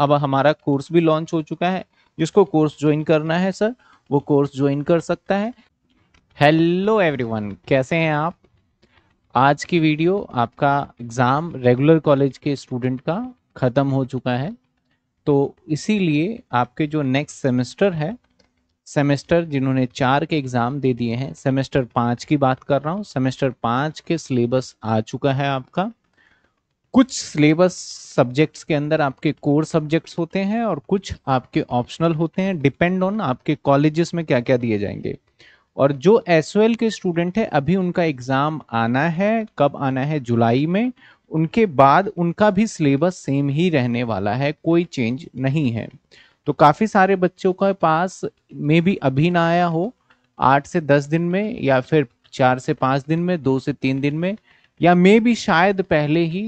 अब हमारा कोर्स भी लॉन्च हो चुका है जिसको कोर्स ज्वाइन करना है सर वो कोर्स ज्वाइन कर सकता है हेलो एवरीवन कैसे हैं आप आज की वीडियो आपका एग्ज़ाम रेगुलर कॉलेज के स्टूडेंट का ख़त्म हो चुका है तो इसीलिए आपके जो नेक्स्ट सेमेस्टर है सेमेस्टर जिन्होंने चार के एग्ज़ाम दे दिए हैं सेमेस्टर पाँच की बात कर रहा हूँ सेमेस्टर पाँच के सिलेबस आ चुका है आपका कुछ सिलेबस सब्जेक्ट्स के अंदर आपके कोर सब्जेक्ट्स होते हैं और कुछ आपके ऑप्शनल होते हैं डिपेंड ऑन आपके कॉलेजेस में क्या क्या दिए जाएंगे और जो एस के स्टूडेंट है अभी उनका एग्ज़ाम आना है कब आना है जुलाई में उनके बाद उनका भी सिलेबस सेम ही रहने वाला है कोई चेंज नहीं है तो काफ़ी सारे बच्चों के पास में भी अभी ना आया हो आठ से दस दिन में या फिर चार से पाँच दिन में दो से तीन दिन में या मे भी शायद पहले ही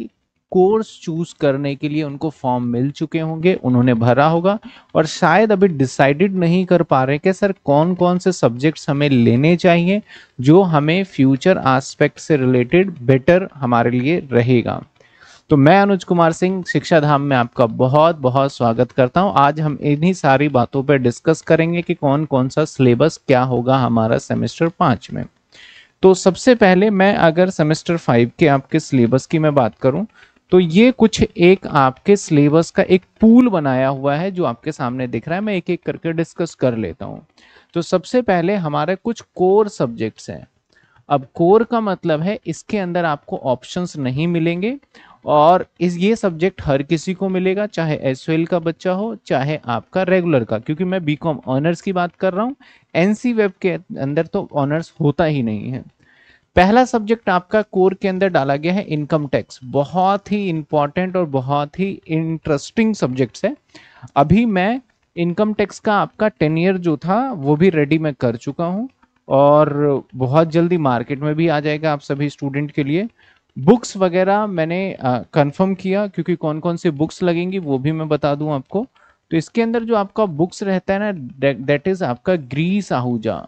कोर्स चूज करने के लिए उनको फॉर्म मिल चुके होंगे उन्होंने भरा होगा और शायद अभी डिसाइडेड नहीं कर पा रहे कि सर कौन कौन से सब्जेक्ट्स हमें लेने चाहिए जो हमें फ्यूचर आस्पेक्ट से रिलेटेड बेटर हमारे लिए रहेगा तो मैं अनुज कुमार सिंह शिक्षा धाम में आपका बहुत बहुत स्वागत करता हूं आज हम इन्हीं सारी बातों पर डिस्कस करेंगे कि कौन कौन सा सिलेबस क्या होगा हमारा सेमेस्टर पाँच में तो सबसे पहले मैं अगर सेमेस्टर फाइव के आपके सिलेबस की मैं बात करूं तो ये कुछ एक आपके सिलेबस का एक पूल बनाया हुआ है जो आपके सामने दिख रहा है मैं एक एक करके डिस्कस कर लेता हूँ तो सबसे पहले हमारे कुछ कोर सब्जेक्ट्स हैं अब कोर का मतलब है इसके अंदर आपको ऑप्शंस नहीं मिलेंगे और इस ये सब्जेक्ट हर किसी को मिलेगा चाहे एस का बच्चा हो चाहे आपका रेगुलर का क्योंकि मैं बी कॉम ऑनर्स की बात कर रहा हूँ एन वेब के अंदर तो ऑनर्स होता ही नहीं है पहला सब्जेक्ट आपका कोर के अंदर डाला गया है इनकम टैक्स बहुत ही इंपॉर्टेंट और बहुत ही इंटरेस्टिंग सब्जेक्ट्स है अभी मैं इनकम टैक्स का आपका टेन ईयर जो था वो भी रेडी मैं कर चुका हूँ और बहुत जल्दी मार्केट में भी आ जाएगा आप सभी स्टूडेंट के लिए बुक्स वगैरह मैंने कंफर्म किया क्योंकि कौन कौन सी बुक्स लगेंगी वो भी मैं बता दूं आपको तो इसके अंदर जो आपका बुक्स रहता है ना दैट इज आपका ग्रीस आहूजा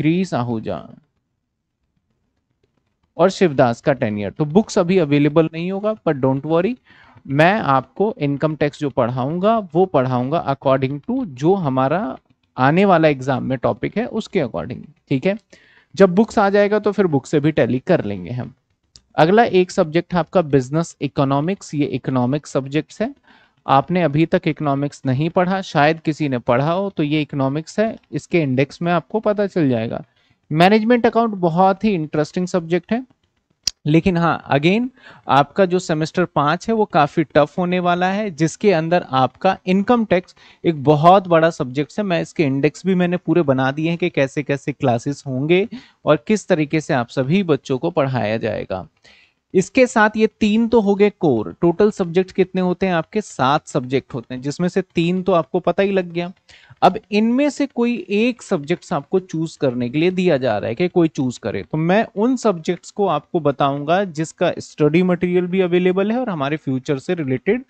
ग्रीस आहूजा और शिवदास का टेनियर तो बुक्स अभी अवेलेबल नहीं होगा बट डोंट वरी मैं आपको इनकम टैक्स जो पढ़ाऊंगा वो पढ़ाऊंगा अकॉर्डिंग टू जो हमारा आने वाला एग्जाम में टॉपिक है उसके अकॉर्डिंग ठीक है जब बुक्स आ जाएगा तो फिर बुक से भी टैली कर लेंगे हम अगला एक सब्जेक्ट है आपका बिजनेस इकोनॉमिक्स ये इकोनॉमिक सब्जेक्ट्स है आपने अभी तक इकोनॉमिक्स नहीं पढ़ा शायद किसी ने पढ़ा हो तो ये इकोनॉमिक्स है इसके इंडेक्स में आपको पता चल जाएगा मैनेजमेंट अकाउंट बहुत ही इंटरेस्टिंग सब्जेक्ट है लेकिन हाँ अगेन आपका जो सेमेस्टर पाँच है वो काफ़ी टफ होने वाला है जिसके अंदर आपका इनकम टैक्स एक बहुत बड़ा सब्जेक्ट है मैं इसके इंडेक्स भी मैंने पूरे बना दिए हैं कि कैसे कैसे क्लासेस होंगे और किस तरीके से आप सभी बच्चों को पढ़ाया जाएगा इसके साथ ये तीन तो हो गए कोर टोटल सब्जेक्ट कितने होते हैं आपके सात सब्जेक्ट होते हैं जिसमें से तीन तो आपको पता ही लग गया अब इनमें से कोई एक सब्जेक्ट्स आपको चूज करने के लिए दिया जा रहा है कि कोई चूज करे तो मैं उन सब्जेक्ट्स को आपको बताऊंगा जिसका स्टडी मटेरियल भी अवेलेबल है और हमारे फ्यूचर से रिलेटेड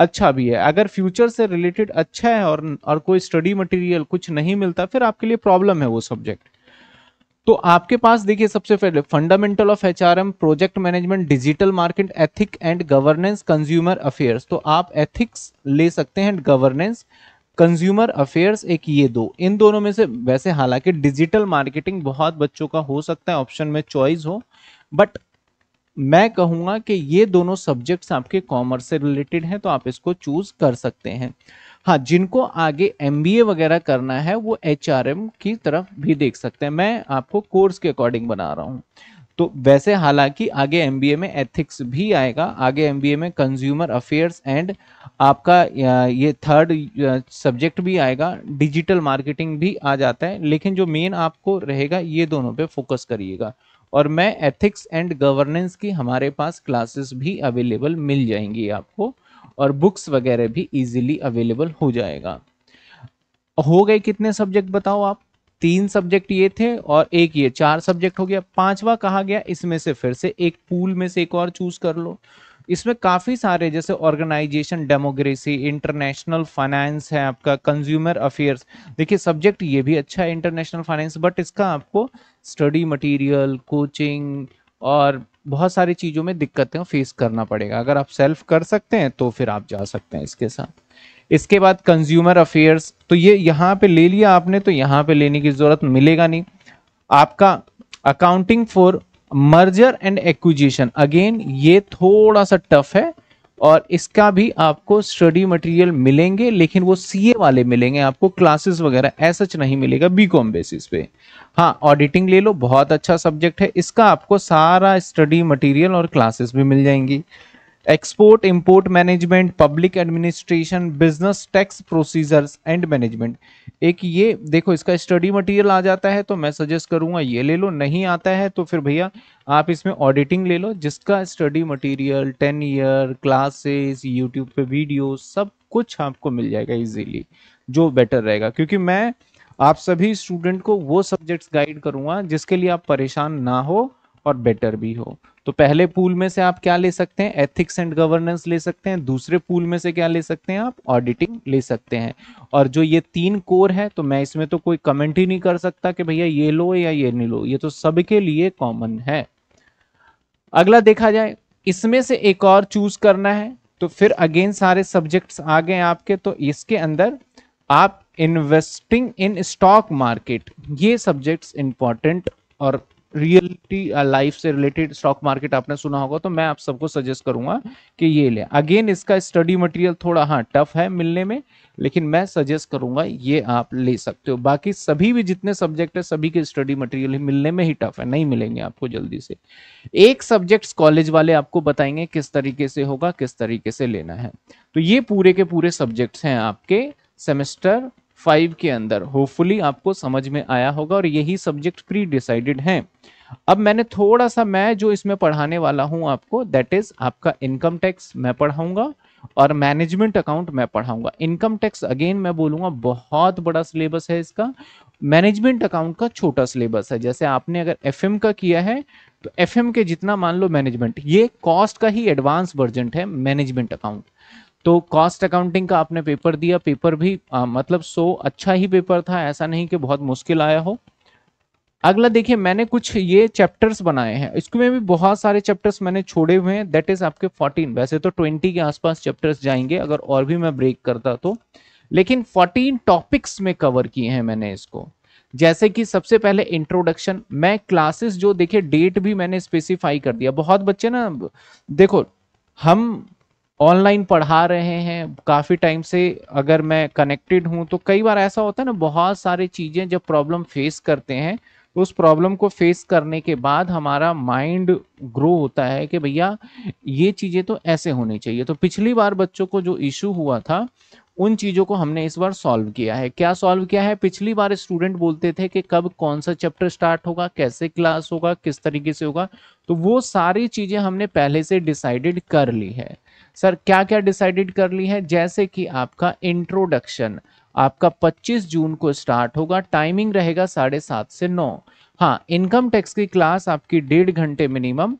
अच्छा भी है अगर फ्यूचर से रिलेटेड अच्छा है और और कोई स्टडी मटेरियल कुछ नहीं मिलता फिर आपके लिए प्रॉब्लम है वो सब्जेक्ट तो आपके पास देखिए सबसे पहले fundamental of H project management digital market ethic and governance consumer affairs तो आप एथिक्स ले सकते हैं गवर्नेंस कंज्यूमर अफेयर्स एक ये दो इन दोनों में से वैसे हालांकि डिजिटल मार्केटिंग बहुत बच्चों का हो सकता है ऑप्शन में चॉइस हो बट मैं कहूंगा कि ये दोनों सब्जेक्ट्स आपके कॉमर्स से रिलेटेड हैं तो आप इसको चूज कर सकते हैं हाँ जिनको आगे एम वगैरह करना है वो एच की तरफ भी देख सकते हैं मैं आपको कोर्स के अकॉर्डिंग बना रहा हूँ तो वैसे हालांकि आगे एम में एथिक्स भी आएगा आगे एम में कंज्यूमर अफेयर्स एंड आपका ये थर्ड सब्जेक्ट भी आएगा डिजिटल मार्केटिंग भी आ जाता है लेकिन जो मेन आपको रहेगा ये दोनों पे फोकस करिएगा और मैं एथिक्स एंड गवर्नेंस की हमारे पास क्लासेस भी अवेलेबल मिल जाएंगी आपको और बुक्स वगैरह भी इजीली अवेलेबल हो जाएगा हो गए कितने सब्जेक्ट बताओ आप तीन सब्जेक्ट ये थे और एक ये चार सब्जेक्ट हो गया पांचवा कहा गया इसमें से फिर से एक पूल में से एक और चूज कर लो इसमें काफ़ी सारे जैसे ऑर्गेनाइजेशन डेमोक्रेसी इंटरनेशनल फाइनेंस है आपका कंज्यूमर अफेयर्स देखिए सब्जेक्ट ये भी अच्छा है इंटरनेशनल फाइनेंस बट इसका आपको स्टडी मटेरियल कोचिंग और बहुत सारी चीज़ों में दिक्कतें फेस करना पड़ेगा अगर आप सेल्फ कर सकते हैं तो फिर आप जा सकते हैं इसके साथ इसके बाद कंज्यूमर अफेयर्स तो ये यहाँ पे ले लिया आपने तो यहाँ पे लेने की ज़रूरत मिलेगा नहीं आपका accounting for merger and acquisition again ये थोड़ा सा टफ है और इसका भी आपको स्टडी मटेरियल मिलेंगे लेकिन वो सीए वाले मिलेंगे आपको क्लासेस वगैरह ऐसा नहीं मिलेगा बीकॉम बेसिस पे हाँ ऑडिटिंग ले लो बहुत अच्छा सब्जेक्ट है इसका आपको सारा स्टडी मटेरियल और क्लासेस भी मिल जाएंगी export import management public administration business tax procedures and management एक ये देखो इसका स्टडी मटेरियल आ जाता है तो मैं सजेस्ट करूंगा ये ले लो नहीं आता है तो फिर भैया आप इसमें ऑडिटिंग ले लो जिसका study material ten year classes YouTube पे वीडियो सब कुछ आपको मिल जाएगा इजीली जो बेटर रहेगा क्योंकि मैं आप सभी स्टूडेंट को वो सब्जेक्ट्स गाइड करूंगा जिसके लिए आप परेशान ना हो और बेटर भी हो तो पहले पूल में से आप क्या ले सकते हैं एथिक्स एंड गवर्नेंस ले सकते हैं दूसरे पूल में से क्या ले सकते हैं आप ऑडिटिंग ले सकते हैं और जो ये तीन कोर है तो मैं इसमें तो कोई कमेंट ही नहीं कर सकता कि भैया ये लो या ये नहीं लो ये तो सबके लिए कॉमन है अगला देखा जाए इसमें से एक और चूज करना है तो फिर अगेन सारे सब्जेक्ट्स आ गए आपके तो इसके अंदर आप इन्वेस्टिंग इन स्टॉक मार्केट ये सब्जेक्ट्स इंपॉर्टेंट और रियलिटी लाइफ से रिलेटेड स्टॉक मार्केट आपने सुना होगा तो मैं आप सबको सजेस्ट करूंगा कि ये ले अगेन इसका स्टडी मटेरियल थोड़ा हाँ टफ है मिलने में लेकिन मैं सजेस्ट करूंगा ये आप ले सकते हो बाकी सभी भी जितने सब्जेक्ट है सभी के स्टडी मटेरियल ही मिलने में ही टफ है नहीं मिलेंगे आपको जल्दी से एक सब्जेक्ट कॉलेज वाले आपको बताएंगे किस तरीके से होगा किस तरीके से लेना है तो ये पूरे के पूरे सब्जेक्ट्स हैं आपके सेमेस्टर फाइव के अंदर होपफुली आपको समझ में आया होगा और यही सब्जेक्ट प्री डिसाइडेड है अब मैंने थोड़ा सा मैं जो इसमें पढ़ाने वाला हूं आपको दैट इज आपका इनकम टैक्स मैं पढ़ाऊंगा और मैनेजमेंट अकाउंट मैं पढ़ाऊंगा इनकम टैक्स अगेन मैं बोलूंगा बहुत बड़ा सिलेबस है इसका मैनेजमेंट अकाउंट का छोटा सिलेबस है जैसे आपने अगर एफ का किया है तो एफ के जितना मान लो मैनेजमेंट ये कॉस्ट का ही एडवांस वर्जेंट है मैनेजमेंट अकाउंट तो कॉस्ट अकाउंटिंग का आपने पेपर दिया पेपर भी आ, मतलब सो अच्छा ही पेपर था ऐसा नहीं कि बहुत मुश्किल आया हो अगला देखिए मैंने कुछ ये चैप्टर्स बनाए हैं इसमें भी बहुत सारे चैप्टर्स मैंने छोड़े हुए हैं दैट इज आपके 14 वैसे तो 20 के आसपास चैप्टर्स जाएंगे अगर और भी मैं ब्रेक करता तो लेकिन 14 टॉपिक्स में कवर किए हैं मैंने इसको जैसे कि सबसे पहले इंट्रोडक्शन मैं क्लासेस जो देखिए डेट भी मैंने स्पेसिफाई कर दिया बहुत बच्चे ना देखो हम ऑनलाइन पढ़ा रहे हैं काफ़ी टाइम से अगर मैं कनेक्टेड हूँ तो कई बार ऐसा होता है ना बहुत सारी चीज़ें जब प्रॉब्लम फेस करते हैं तो उस प्रॉब्लम को फेस करने के बाद हमारा माइंड ग्रो होता है कि भैया ये चीज़ें तो ऐसे होनी चाहिए तो पिछली बार बच्चों को जो इशू हुआ था उन चीज़ों को हमने इस बार सॉल्व किया है क्या सॉल्व किया है पिछली बार स्टूडेंट बोलते थे कि कब कौन सा चैप्टर स्टार्ट होगा कैसे क्लास होगा किस तरीके से होगा तो वो सारी चीज़ें हमने पहले से डिसाइडेड कर ली है सर क्या क्या डिसाइडेड कर ली है जैसे कि आपका इंट्रोडक्शन आपका 25 जून को स्टार्ट होगा टाइमिंग रहेगा साढ़े सात से नौ हाँ इनकम टैक्स की क्लास आपकी डेढ़ घंटे मिनिमम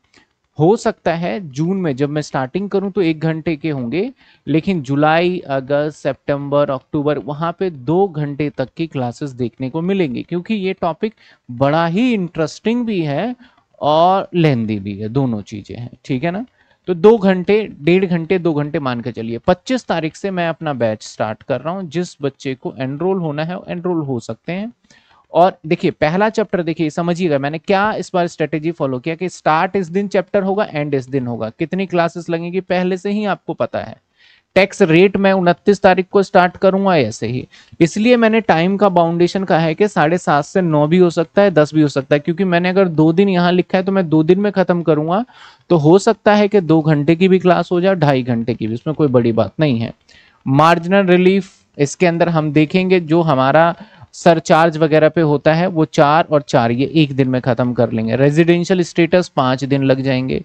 हो सकता है जून में जब मैं स्टार्टिंग करूं तो एक घंटे के होंगे लेकिन जुलाई अगस्त सितंबर अक्टूबर वहां पे दो घंटे तक की क्लासेस देखने को मिलेंगी क्योंकि ये टॉपिक बड़ा ही इंटरेस्टिंग भी है और लेंदी भी है दोनों चीज़ें हैं ठीक है ना तो दो घंटे डेढ़ घंटे दो घंटे मान के चलिए 25 तारीख से मैं अपना बैच स्टार्ट कर रहा हूं जिस बच्चे को एनरोल होना है एनरोल हो सकते हैं और देखिए पहला चैप्टर देखिए समझिएगा मैंने क्या इस बार स्ट्रेटेजी फॉलो किया कि स्टार्ट इस दिन चैप्टर होगा एंड इस दिन होगा कितनी क्लासेस लगेंगी पहले से ही आपको पता है टैक्स रेट मैं उनतीस तारीख को स्टार्ट करूंगा ऐसे ही इसलिए मैंने टाइम का बाउंडेशन कहा है कि साढ़े सात से नौ भी हो सकता है दस भी हो सकता है क्योंकि मैंने अगर दो दिन यहाँ लिखा है तो मैं दो दिन में खत्म करूंगा तो हो सकता है कि दो घंटे की भी क्लास हो जाए ढाई घंटे की भी उसमें कोई बड़ी बात नहीं है मार्जिनल रिलीफ इसके अंदर हम देखेंगे जो हमारा सरचार्ज वगैरह पे होता है वो चार और चार ये एक दिन में खत्म कर लेंगे रेजिडेंशियल स्टेटस पांच दिन लग जाएंगे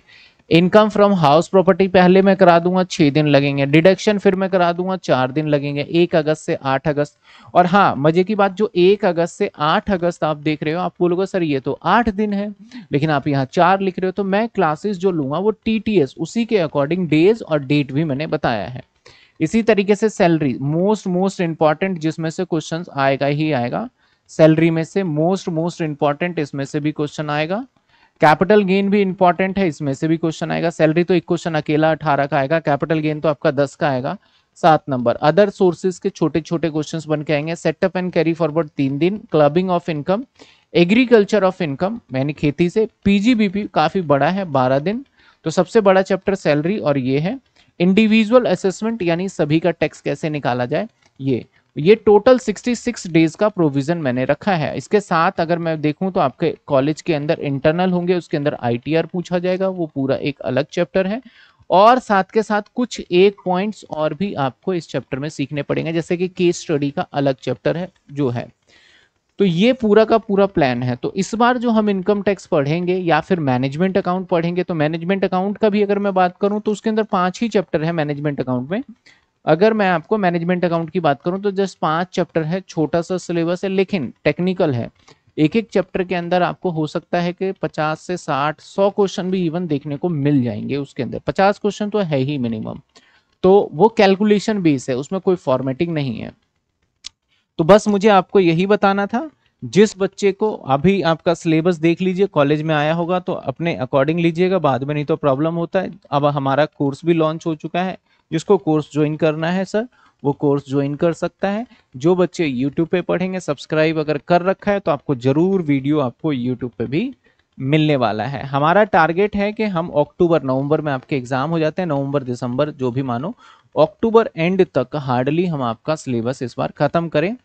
इनकम फ्रॉम हाउस प्रॉपर्टी पहले मैं करा दूंगा छह दिन लगेंगे डिडक्शन फिर मैं करा दूंगा चार दिन लगेंगे एक अगस्त से आठ अगस्त और हाँ मजे की बात जो एक अगस्त से आठ अगस्त आप देख रहे हो आप बोलोगे सर ये तो आठ दिन है लेकिन आप यहाँ चार लिख रहे हो तो मैं क्लासेस जो लूंगा वो टी उसी के अकॉर्डिंग डेज और डेट भी मैंने बताया है इसी तरीके से सैलरी मोस्ट मोस्ट इंपॉर्टेंट जिसमें से क्वेश्चन आएगा ही आएगा सैलरी में से मोस्ट मोस्ट इंपॉर्टेंट इसमें से भी क्वेश्चन आएगा कैपिटल गेन भी इंपॉर्टेंट है इसमें से भी क्वेश्चन आएगा सैलरी तो एक क्वेश्चन अकेला अठारह का आएगा कैपिटल गेन तो आपका दस का आएगा सात नंबर अदर सोर्सेज के छोटे छोटे क्वेश्चंस बन के आएंगे सेटअप एंड कैरी फॉरवर्ड तीन दिन clubbing of income agriculture of income यानी खेती से पीजीबीपी काफी बड़ा है बारह दिन तो सबसे बड़ा चैप्टर सैलरी और ये है इंडिविजुअल असेसमेंट यानी सभी का टैक्स कैसे निकाला जाए ये ये टोटल 66 डेज का प्रोविजन मैंने रखा है इसके साथ अगर मैं देखूं तो आपके कॉलेज के अंदर इंटरनल होंगे उसके अंदर आईटीआर पूछा जाएगा वो पूरा एक अलग चैप्टर है और साथ के साथ कुछ एक पॉइंट्स और भी आपको इस चैप्टर में सीखने पड़ेंगे जैसे कि केस स्टडी का अलग चैप्टर है जो है तो ये पूरा का पूरा प्लान है तो इस बार जो हम इनकम टैक्स पढ़ेंगे या फिर मैनेजमेंट अकाउंट पढ़ेंगे तो मैनेजमेंट अकाउंट का भी अगर मैं बात करूं तो उसके अंदर पांच ही चैप्टर है मैनेजमेंट अकाउंट में अगर मैं आपको मैनेजमेंट अकाउंट की बात करूं तो जस्ट पांच चैप्टर है छोटा सा सिलेबस है लेकिन टेक्निकल है एक एक चैप्टर के अंदर आपको हो सकता है कि 50 से 60 100 क्वेश्चन भी इवन देखने को मिल जाएंगे उसके अंदर 50 क्वेश्चन तो है ही मिनिमम तो वो कैलकुलेशन बेस है उसमें कोई फॉर्मेटिंग नहीं है तो बस मुझे आपको यही बताना था जिस बच्चे को अभी आपका सिलेबस देख लीजिए कॉलेज में आया होगा तो अपने अकॉर्डिंग लीजिएगा बाद में नहीं तो प्रॉब्लम होता है अब हमारा कोर्स भी लॉन्च हो चुका है जिसको कोर्स ज्वाइन करना है सर वो कोर्स ज्वाइन कर सकता है जो बच्चे यूट्यूब पे पढ़ेंगे सब्सक्राइब अगर कर रखा है तो आपको ज़रूर वीडियो आपको यूट्यूब पे भी मिलने वाला है हमारा टारगेट है कि हम अक्टूबर नवंबर में आपके एग्ज़ाम हो जाते हैं नवंबर दिसंबर जो भी मानो अक्टूबर एंड तक हार्डली हम आपका सिलेबस इस बार ख़त्म करें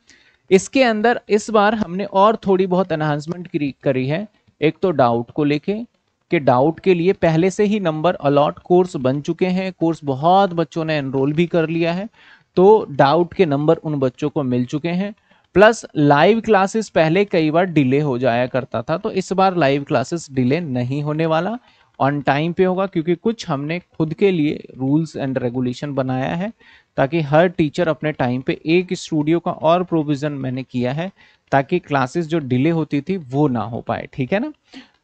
इसके अंदर इस बार हमने और थोड़ी बहुत एनहांसमेंट करी है एक तो डाउट को लेके के डाउट के लिए पहले से ही नंबर अलॉट कोर्स बन चुके हैं कोर्स बहुत बच्चों ने एनरोल भी कर लिया है तो डाउट के नंबर उन बच्चों को मिल चुके हैं प्लस लाइव क्लासेस पहले कई बार डिले हो जाया करता था तो इस बार लाइव क्लासेस डिले नहीं होने वाला ऑन टाइम पे होगा क्योंकि कुछ हमने खुद के लिए रूल्स एंड रेगुलेशन बनाया है ताकि हर टीचर अपने टाइम पे एक स्टूडियो का और प्रोविज़न मैंने किया है ताकि क्लासेस जो डिले होती थी वो ना हो पाए ठीक है ना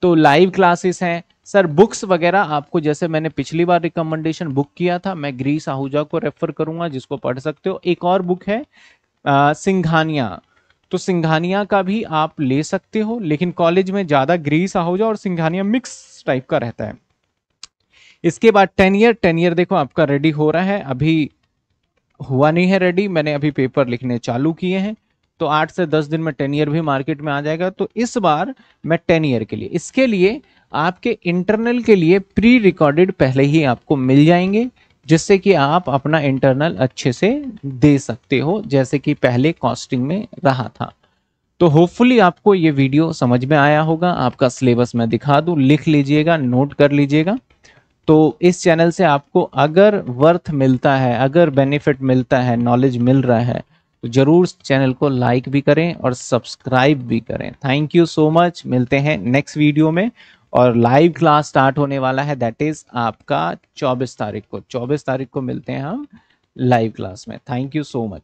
तो लाइव क्लासेस हैं सर बुक्स वगैरह आपको जैसे मैंने पिछली बार रिकमेंडेशन बुक किया था मैं ग्रीस आहूजा को रेफर करूंगा जिसको पढ़ सकते हो एक और बुक है आ, सिंघानिया तो सिंघानिया का भी आप ले सकते हो लेकिन कॉलेज में ज़्यादा ग्रीस आहूजा और सिंघानिया मिक्स टाइप का रहता है इसके बाद टेन ईयर टेन ईयर देखो आपका रेडी हो रहा है अभी हुआ नहीं है रेडी मैंने अभी पेपर लिखने चालू किए हैं तो आठ से दस दिन में टेन ईयर भी मार्केट में आ जाएगा तो इस बार मैं टेन ईयर के लिए इसके लिए आपके इंटरनल के लिए प्री रिकॉर्डेड पहले ही आपको मिल जाएंगे जिससे कि आप अपना इंटरनल अच्छे से दे सकते हो जैसे कि पहले कॉस्टिंग में रहा था तो होपफुली आपको ये वीडियो समझ में आया होगा आपका सिलेबस मैं दिखा दूँ लिख लीजिएगा नोट कर लीजिएगा तो इस चैनल से आपको अगर वर्थ मिलता है अगर बेनिफिट मिलता है नॉलेज मिल रहा है तो जरूर चैनल को लाइक भी करें और सब्सक्राइब भी करें थैंक यू सो मच मिलते हैं नेक्स्ट वीडियो में और लाइव क्लास स्टार्ट होने वाला है दैट इज आपका 24 तारीख को 24 तारीख को मिलते हैं हम लाइव क्लास में थैंक यू सो मच